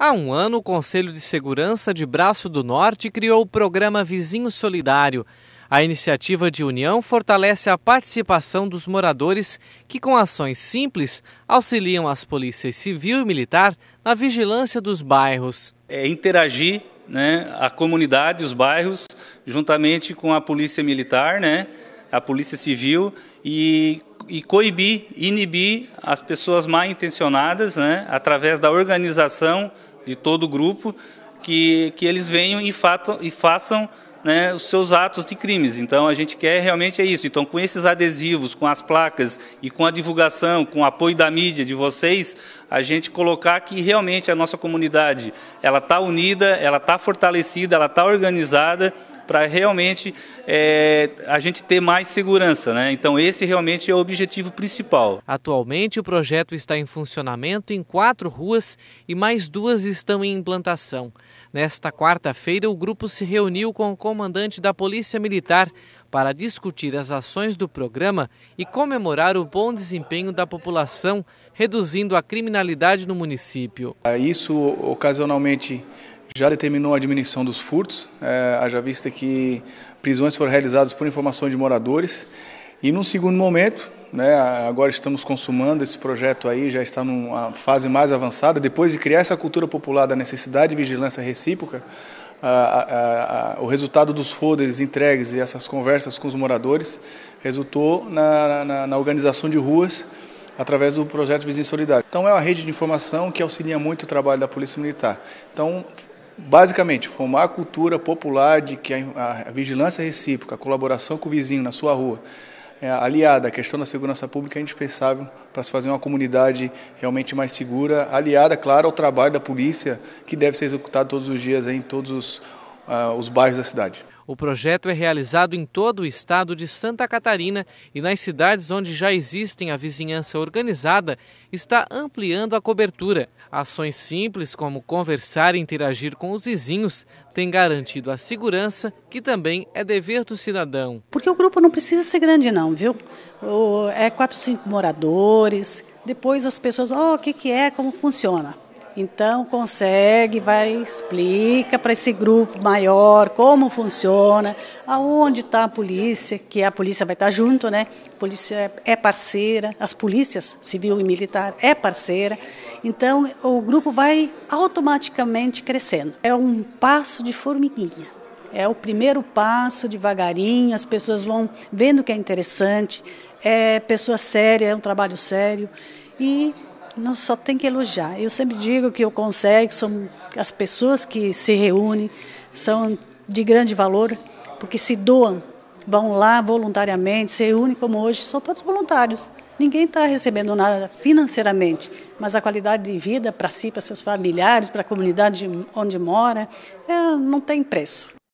Há um ano, o Conselho de Segurança de Braço do Norte criou o programa Vizinho Solidário. A iniciativa de união fortalece a participação dos moradores que, com ações simples, auxiliam as polícias civil e militar na vigilância dos bairros. É interagir né, a comunidade, os bairros, juntamente com a polícia militar, né, a polícia civil e e coibir, inibir as pessoas mal intencionadas, né, através da organização de todo o grupo, que, que eles venham e, fato, e façam né, os seus atos de crimes. Então, a gente quer realmente é isso. Então, com esses adesivos, com as placas e com a divulgação, com o apoio da mídia, de vocês, a gente colocar que realmente a nossa comunidade ela está unida, ela está fortalecida, ela está organizada para realmente é, a gente ter mais segurança. Né? Então, esse realmente é o objetivo principal. Atualmente, o projeto está em funcionamento em quatro ruas e mais duas estão em implantação. Nesta quarta-feira, o grupo se reuniu com o comandante da Polícia Militar para discutir as ações do programa e comemorar o bom desempenho da população, reduzindo a criminalidade no município. Isso ocasionalmente já determinou a diminuição dos furtos, é, haja vista que prisões foram realizadas por informação de moradores. E num segundo momento, né, agora estamos consumando esse projeto aí, já está numa fase mais avançada, depois de criar essa cultura popular da necessidade de vigilância recíproca, a, a, a, o resultado dos folders entregues e essas conversas com os moradores resultou na, na, na organização de ruas através do projeto Vizinho Solidário. Então é uma rede de informação que auxilia muito o trabalho da Polícia Militar. Então basicamente, formar a cultura popular de que a, a vigilância recíproca, a colaboração com o vizinho na sua rua, é, aliada à questão da segurança pública é indispensável para se fazer uma comunidade realmente mais segura, aliada, claro, ao trabalho da polícia, que deve ser executado todos os dias em todos os, uh, os bairros da cidade. O projeto é realizado em todo o estado de Santa Catarina e nas cidades onde já existem a vizinhança organizada, está ampliando a cobertura. Ações simples como conversar e interagir com os vizinhos têm garantido a segurança, que também é dever do cidadão. Porque o grupo não precisa ser grande não, viu? É quatro, cinco moradores. Depois as pessoas, ó, oh, o que, que é, como funciona. Então consegue, vai, explica para esse grupo maior como funciona, aonde está a polícia, que a polícia vai estar tá junto, né? A polícia é parceira, as polícias civil e militar é parceira. Então o grupo vai automaticamente crescendo. É um passo de formiguinha. É o primeiro passo, devagarinho, as pessoas vão vendo que é interessante, é pessoa séria, é um trabalho sério e não só tem que elogiar. Eu sempre digo que o Consegue são as pessoas que se reúnem, são de grande valor, porque se doam, vão lá voluntariamente, se reúnem como hoje, são todos voluntários. Ninguém está recebendo nada financeiramente, mas a qualidade de vida para si, para seus familiares, para a comunidade onde mora, é, não tem preço.